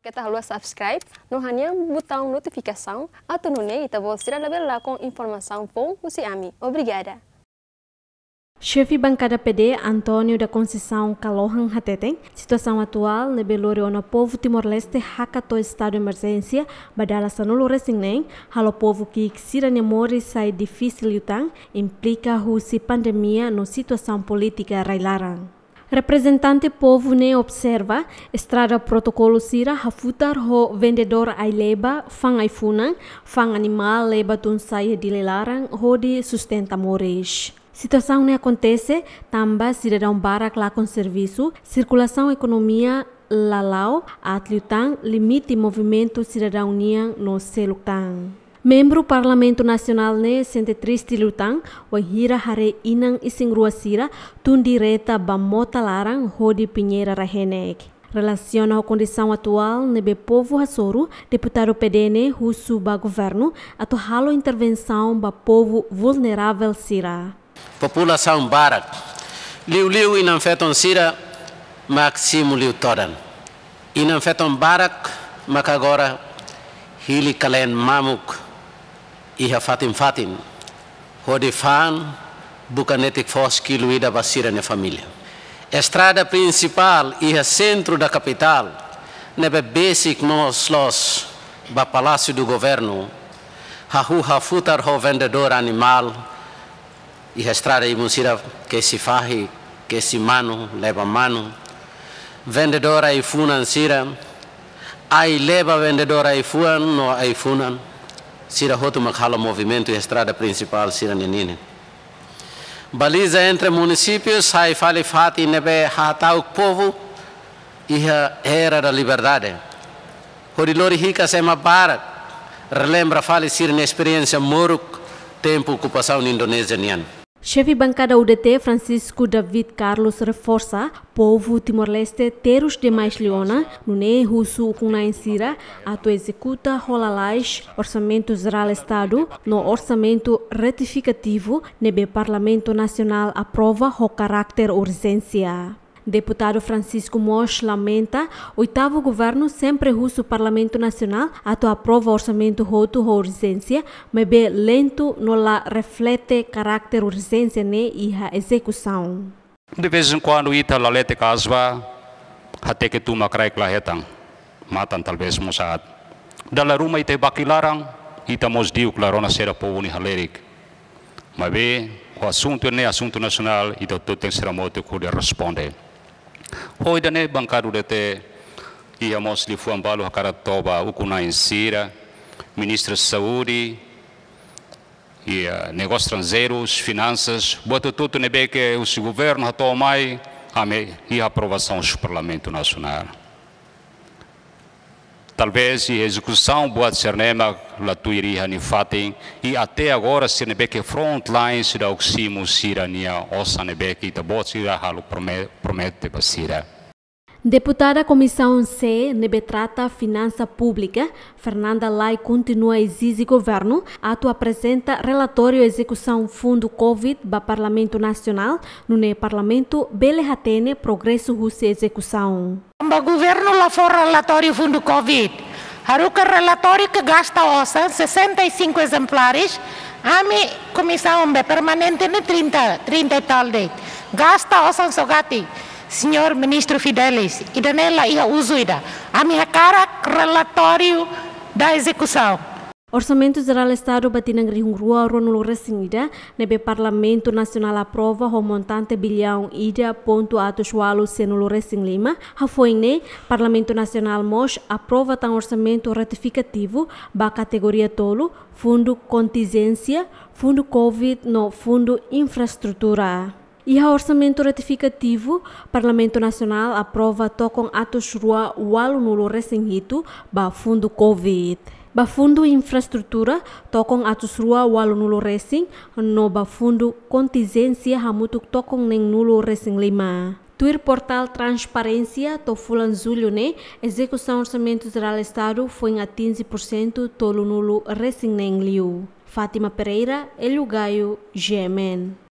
Kita tá harus subscribe no hanya botão notificação ato no nei tá você lá com informação bom você Obrigada. Chefe bancada PD Antônio da Conceição Calohan Hateteng, situação atual lebelori ona povo Timor-Leste hakato estado de emergência badala sanulu resigneng halo povo que xira nemori sai difícil yutang implica a pandemia no situação política railarang. Representante povo ne observa, estrada protocolo sira hafutar ho vendedor ai leba, fang ai funang, fang animal leba tun saia dilelarang ho di sustenta mores. Situação ne acontece, tamba cidadão barak lá com serviço, circulação economia lalau, atliutang, limite movimento cidadão niang no selutang. Membro Parlamento Nacional ne sente triste lutang wan hira hare inang ising ruasira tun direta bamota larang Rodi Pinheira Rahenek. Relaciona a condição atual nebe povo rasouro, deputado PDN russo ba governo, halo intervenção ba povo vulnerável sira. População barak, liu liu inanfeton sira, maximo liu toran. Inanfeton barak, macagora, hili kalen mamuk, iha fatim fatim hode fan bucanetic fos que luída basira na família estrada principal iha centro da capital nebe basic nos los ba palácio do governo hahu hafutar ho vendedor animal e a estrada e musira que se fahi, que se mano leva mano vendedora e funan sira ai leva vendedora e funan no ai funan Sira Rotumakhala Movimento e Estrada Principal Sira Nenine. Baliza entre municípios, sai fale fati nebe hata povo e a era da liberdade. Horilori rica sema barak, relembra falecir na experiência moruk, tempo ocupação na Indonésia nian. Chefe bancada UDT, Francisco David Carlos, reforça povo Timor-Leste ter os demais leona, no NE Russo Kunaensira, ato executa rolalais Orçamento Geral Estado, no Orçamento Retificativo, nebe Parlamento Nacional aprova o carácter urgência. Deputado Francisco Mosch lamenta oitavo governo sempre russo Parlamento Nacional ato aprova orçamento roto urgência, mas bem lento não la reflete carácter urgência nem e a execução. De vez em quando ita la lete casva até que tu macrai claretan, matan talvez moçad. Da la ruma ita bakilarang ita mos diu clarona será povo ni halerik. Mas bem, o assunto não é assunto nacional ita então tem que ser a moto responde. Hoidane bancaru dete ia mosli fuambalo o ukuna insira, ministro de saúde, ia negócios estrangeiros, finanças, boto tudo nebe que o governo a mai, amei, e aprovação do parlamento nacional talvez a execução boa cernema né, la tuiria ni fatin e até agora é se ne beke front lines da oximo sirania que ta boa sira halo promete basira Deputada Comissão C, Nebetrata Finança Pública, Fernanda Lai continua a exigir governo, ato apresenta relatório execução fundo Covid para Parlamento Nacional, no ne Parlamento, belejatene Progresso Rússia Execução. O governo lá for relatório fundo Covid, Haruka relatório que gasta ossa, 65 exemplares, a minha comissão permanente, 30, 30 e tal de, gasta ossa, sogati senhor ministro Fidelis, Idanela e Uzuida, a minha cara relatório da execução. Orçamento Geral Estado Batinang Rihungrua Ronulu Resingida, nebe Parlamento Nacional aprova o montante bilhão ida ponto ato sualo senulu Resing Lima, hafoine Parlamento Nacional MOS aprova tan orçamento ratificativo ba categoria tolo, fundo contingência, fundo COVID no fundo infraestrutura. E ao orçamento ratificativo, Parlamento Nacional aprova tocam atos rua o aluno recém-hito ba fundo COVID. Ba fundo infraestrutura tocam atos rua o aluno recém no ba fundo contingência hamutuk tocam nem nulo recém lima. Tuir portal Transparência to fulan julho né? Execução orçamento geral estado foi em 15% tolo nulo recém nem liu. Fátima Pereira, Elugaio, Gemen.